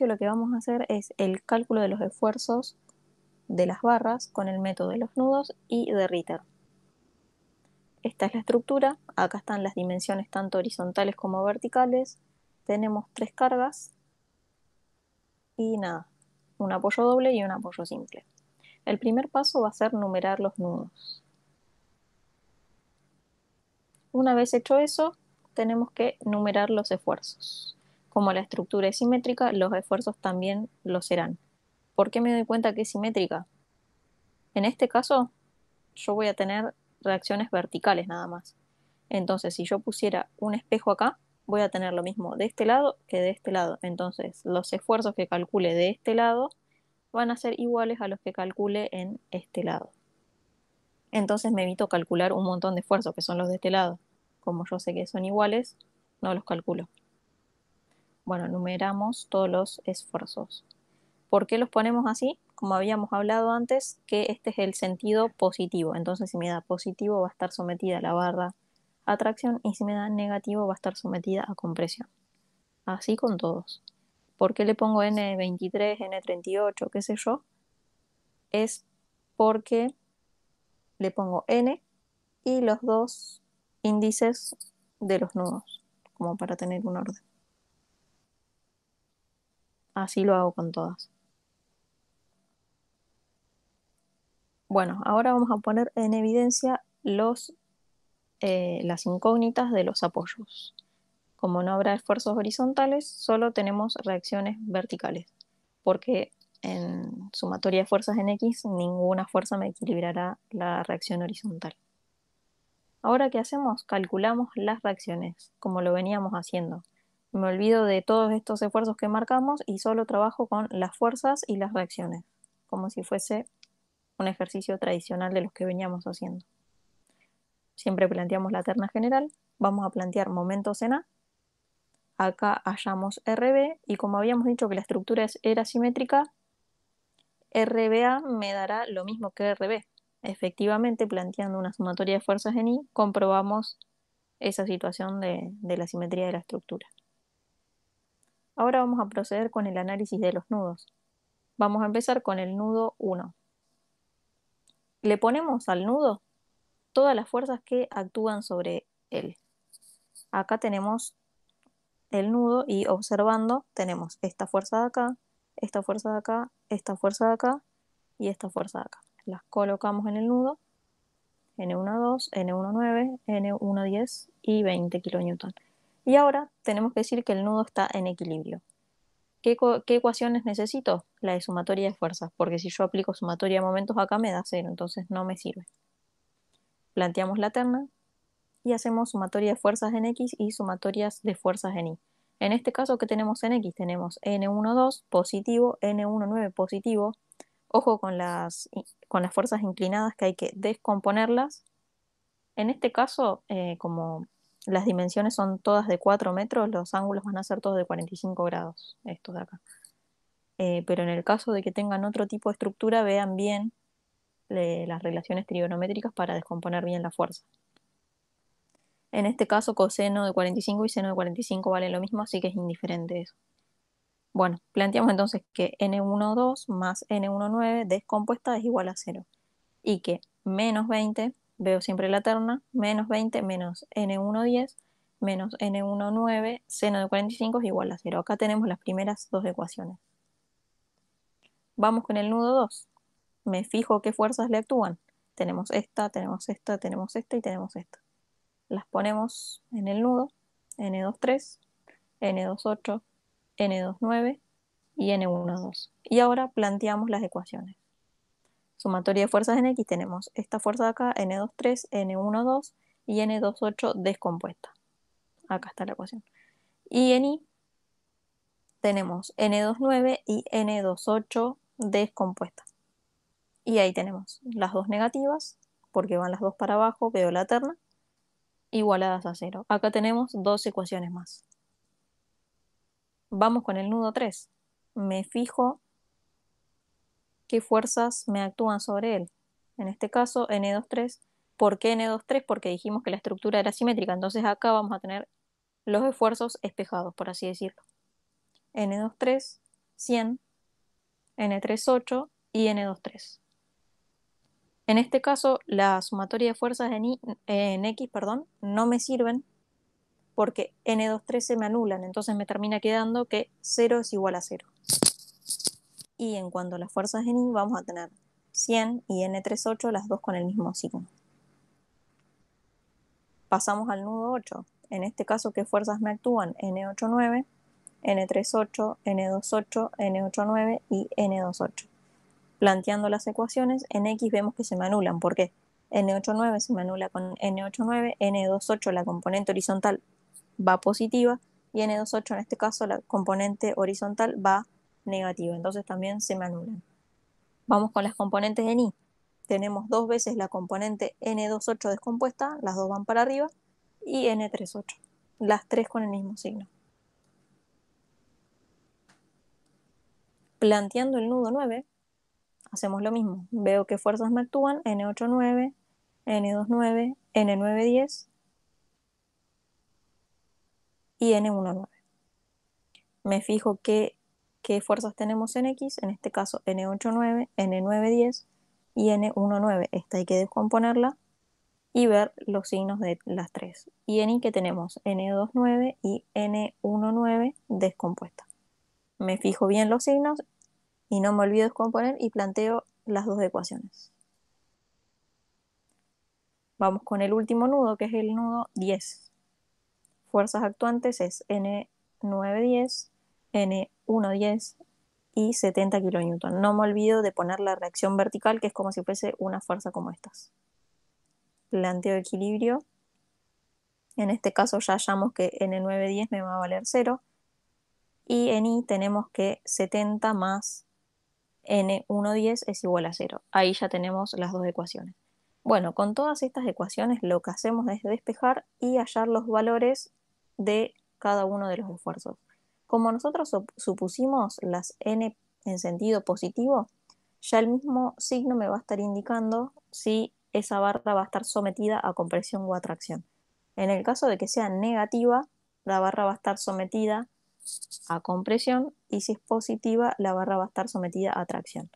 lo que vamos a hacer es el cálculo de los esfuerzos de las barras con el método de los nudos y de Ritter. Esta es la estructura, acá están las dimensiones tanto horizontales como verticales, tenemos tres cargas y nada, un apoyo doble y un apoyo simple. El primer paso va a ser numerar los nudos. Una vez hecho eso, tenemos que numerar los esfuerzos como la estructura es simétrica, los esfuerzos también lo serán. ¿Por qué me doy cuenta que es simétrica? En este caso, yo voy a tener reacciones verticales nada más. Entonces, si yo pusiera un espejo acá, voy a tener lo mismo de este lado que de este lado. Entonces, los esfuerzos que calcule de este lado van a ser iguales a los que calcule en este lado. Entonces me evito calcular un montón de esfuerzos que son los de este lado. Como yo sé que son iguales, no los calculo. Bueno, numeramos todos los esfuerzos. ¿Por qué los ponemos así? Como habíamos hablado antes, que este es el sentido positivo. Entonces, si me da positivo, va a estar sometida a la barra atracción y si me da negativo, va a estar sometida a compresión. Así con todos. ¿Por qué le pongo N23, N38, qué sé yo? Es porque le pongo N y los dos índices de los nudos, como para tener un orden. Así lo hago con todas. Bueno, ahora vamos a poner en evidencia los, eh, las incógnitas de los apoyos. Como no habrá esfuerzos horizontales, solo tenemos reacciones verticales, porque en sumatoria de fuerzas en X ninguna fuerza me equilibrará la reacción horizontal. Ahora, ¿qué hacemos? Calculamos las reacciones, como lo veníamos haciendo me olvido de todos estos esfuerzos que marcamos y solo trabajo con las fuerzas y las reacciones, como si fuese un ejercicio tradicional de los que veníamos haciendo. Siempre planteamos la terna general, vamos a plantear momentos en A, acá hallamos RB y como habíamos dicho que la estructura era simétrica, RBA me dará lo mismo que RB. Efectivamente, planteando una sumatoria de fuerzas en I, comprobamos esa situación de, de la simetría de la estructura. Ahora vamos a proceder con el análisis de los nudos. Vamos a empezar con el nudo 1. Le ponemos al nudo todas las fuerzas que actúan sobre él. Acá tenemos el nudo y observando tenemos esta fuerza de acá, esta fuerza de acá, esta fuerza de acá y esta fuerza de acá. Las colocamos en el nudo, n 12 n 19 n 110 y 20 kN. Y ahora tenemos que decir que el nudo está en equilibrio. ¿Qué, ecuaciones necesito? La de sumatoria de fuerzas, porque si yo aplico sumatoria de momentos acá me da cero, entonces no me sirve. Planteamos la terna y hacemos sumatoria de fuerzas en X y sumatorias de fuerzas en Y. En este caso, ¿qué tenemos en X? Tenemos N12 positivo, N19 positivo. Ojo con las, con las fuerzas inclinadas que hay que descomponerlas. En este caso, eh, como las dimensiones son todas de 4 metros, los ángulos van a ser todos de 45 grados, estos de acá. Eh, pero en el caso de que tengan otro tipo de estructura, vean bien las relaciones trigonométricas para descomponer bien la fuerza. En este caso, coseno de 45 y seno de 45 valen lo mismo, así que es indiferente eso. Bueno, planteamos entonces que n12 más n19 descompuesta es igual a 0 y que menos 20 veo siempre la terna, menos 20 menos n 110 menos n 19 seno de 45 es igual a 0. Acá tenemos las primeras dos ecuaciones. Vamos con el nudo 2. Me fijo qué fuerzas le actúan. Tenemos esta, tenemos esta, tenemos esta y tenemos esta. Las ponemos en el nudo, n23, n28, n29 y n12. Y ahora planteamos las ecuaciones sumatoria de fuerzas en X, tenemos esta fuerza de acá, N23, N12 y N28 descompuesta. Acá está la ecuación. Y en Y tenemos N29 y N28 descompuesta. Y ahí tenemos las dos negativas, porque van las dos para abajo, veo la terna, igualadas a cero. Acá tenemos dos ecuaciones más. Vamos con el nudo 3. Me fijo ¿Qué fuerzas me actúan sobre él? En este caso, N23. ¿Por qué N23? Porque dijimos que la estructura era simétrica, entonces acá vamos a tener los esfuerzos espejados, por así decirlo. N23, 100, N38 y N23. En este caso, la sumatoria de fuerzas en, X perdón, no me sirven porque N23 se me anulan, entonces me termina quedando que 0 es igual a 0 y en cuanto a las fuerzas en Y, vamos a tener 100 y N38, las dos con el mismo signo. Pasamos al nudo 8. En este caso, ¿qué fuerzas me actúan? N89, N38, N28, N89 y N28. Planteando las ecuaciones, en X vemos que se me anulan. ¿Por qué? N89 se me anula con N89, N28 la componente horizontal va positiva y N28 en este caso la componente horizontal va positiva negativo, entonces también se me anulan. Vamos con las componentes en Ni. Tenemos dos veces la componente N28 descompuesta, las dos van para arriba, y N38, las tres con el mismo signo. Planteando el nudo 9, hacemos lo mismo. Veo qué fuerzas me actúan, n 89 n 29 n 910 y n 19 Me fijo que qué fuerzas tenemos en X, en este caso n 89 N9-10 y n 19 Esta hay que descomponerla y ver los signos de las tres. Y en Y que tenemos n 29 y n 19 descompuesta. Me fijo bien los signos y no me olvido descomponer y planteo las dos ecuaciones. Vamos con el último nudo, que es el nudo 10. Fuerzas actuantes es N9-10 N110 y 70 kN. No me olvido de poner la reacción vertical, que es como si fuese una fuerza como estas. Planteo equilibrio. En este caso ya hallamos que N910 me va a valer 0. Y en I tenemos que 70 más N110 es igual a 0. Ahí ya tenemos las dos ecuaciones. Bueno, con todas estas ecuaciones lo que hacemos es despejar y hallar los valores de cada uno de los esfuerzos. Como nosotros supusimos las n en sentido positivo, ya el mismo signo me va a estar indicando si esa barra va a estar sometida a compresión o atracción. En el caso de que sea negativa, la barra va a estar sometida a compresión y si es positiva, la barra va a estar sometida a atracción.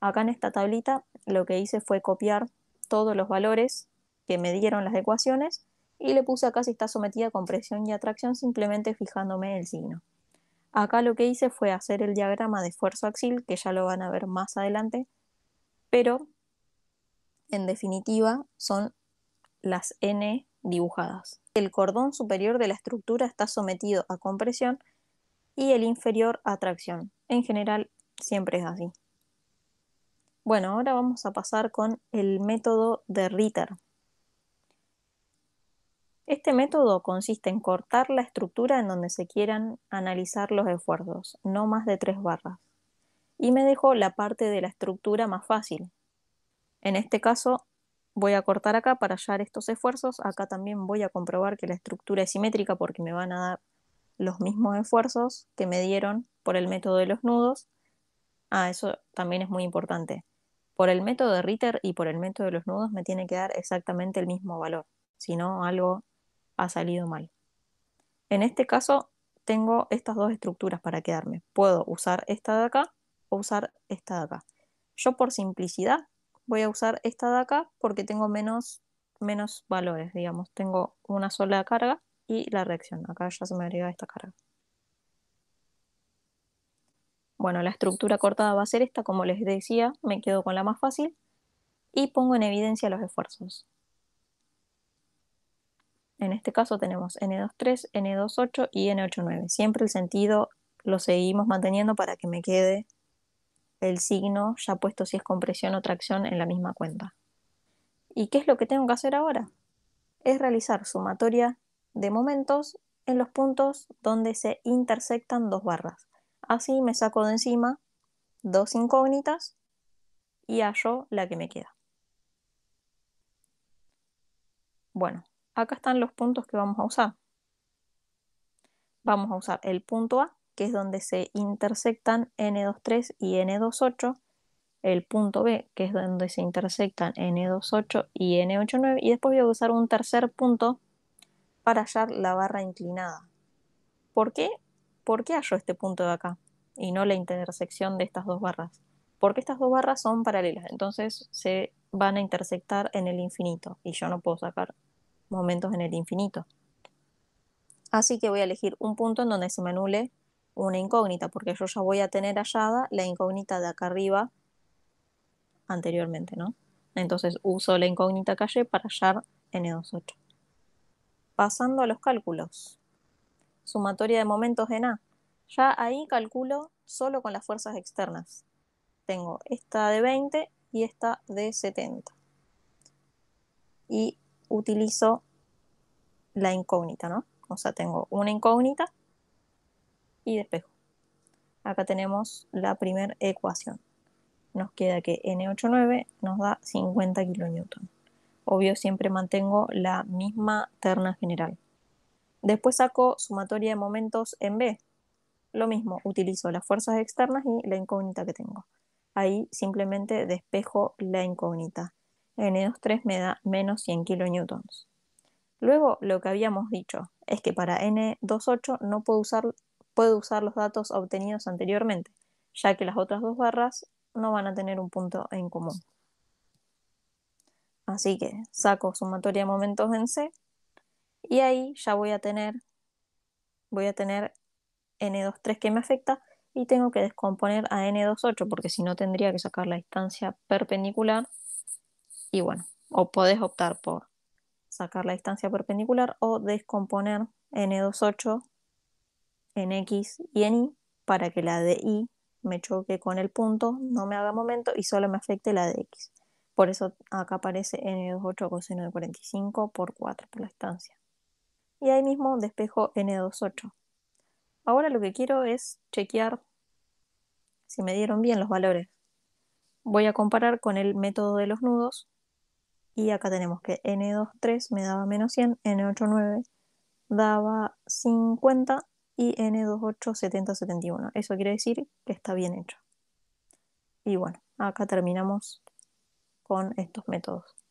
Acá en esta tablita lo que hice fue copiar todos los valores que me dieron las ecuaciones y le puse acá si está sometida a compresión y atracción simplemente fijándome el signo. Acá lo que hice fue hacer el diagrama de esfuerzo axil, que ya lo van a ver más adelante, pero en definitiva son las N dibujadas. El cordón superior de la estructura está sometido a compresión y el inferior a tracción. En general siempre es así. Bueno, ahora vamos a pasar con el método de Ritter. Este método consiste en cortar la estructura en donde se quieran analizar los esfuerzos, no más de tres barras, y me dejo la parte de la estructura más fácil. En este caso, voy a cortar acá para hallar estos esfuerzos, acá también voy a comprobar que la estructura es simétrica porque me van a dar los mismos esfuerzos que me dieron por el método de los nudos. Ah, eso también es muy importante. Por el método de Ritter y por el método de los nudos me tiene que dar exactamente el mismo valor, si no algo ha salido mal. En este caso, tengo estas dos estructuras para quedarme. Puedo usar esta de acá o usar esta de acá. Yo por simplicidad voy a usar esta de acá porque tengo menos, menos valores, digamos. Tengo una sola carga y la reacción. Acá ya se me agrega esta carga. Bueno, la estructura cortada va a ser esta, como les decía, me quedo con la más fácil y pongo en evidencia los esfuerzos. En este caso tenemos N23, N28 y N89. Siempre el sentido lo seguimos manteniendo para que me quede el signo ya puesto si es compresión o tracción en la misma cuenta. ¿Y qué es lo que tengo que hacer ahora? Es realizar sumatoria de momentos en los puntos donde se intersectan dos barras. Así me saco de encima dos incógnitas y hallo la que me queda. Bueno, acá están los puntos que vamos a usar. Vamos a usar el punto A, que es donde se intersectan N23 y N28, el punto B, que es donde se intersectan N28 y N89, y después voy a usar un tercer punto para hallar la barra inclinada. ¿Por qué? ¿Por qué hallo este punto de acá y no la intersección de estas dos barras? Porque estas dos barras son paralelas, entonces se van a intersectar en el infinito y yo no puedo sacar momentos en el infinito. Así que voy a elegir un punto en donde se me anule una incógnita, porque yo ya voy a tener hallada la incógnita de acá arriba anteriormente, ¿no? Entonces uso la incógnita calle para hallar N28. Pasando a los cálculos. Sumatoria de momentos en A. Ya ahí calculo solo con las fuerzas externas. Tengo esta de 20 y esta de 70. Y utilizo la incógnita, ¿no? O sea, tengo una incógnita y despejo. Acá tenemos la primera ecuación. Nos queda que N89 nos da 50 kN. Obvio, siempre mantengo la misma terna general. Después saco sumatoria de momentos en B. Lo mismo, utilizo las fuerzas externas y la incógnita que tengo. Ahí simplemente despejo la incógnita. N23 me da menos 100 kN. Luego, lo que habíamos dicho es que para N28 no puedo usar, usar los datos obtenidos anteriormente, ya que las otras dos barras no van a tener un punto en común. Así que saco sumatoria de momentos en C y ahí ya voy a tener, voy a tener N23 que me afecta y tengo que descomponer a N28 porque si no tendría que sacar la distancia perpendicular y bueno, o podés optar por sacar la distancia perpendicular o descomponer N28 e en X y en Y para que la de Y me choque con el punto, no me haga momento y solo me afecte la de X. Por eso acá aparece N28 e coseno de 45 por 4 por la distancia. Y ahí mismo despejo N28. E Ahora lo que quiero es chequear si me dieron bien los valores. Voy a comparar con el método de los nudos y acá tenemos que N23 me daba menos 100, N89 daba 50 y N28 Eso quiere decir que está bien hecho. Y bueno, acá terminamos con estos métodos.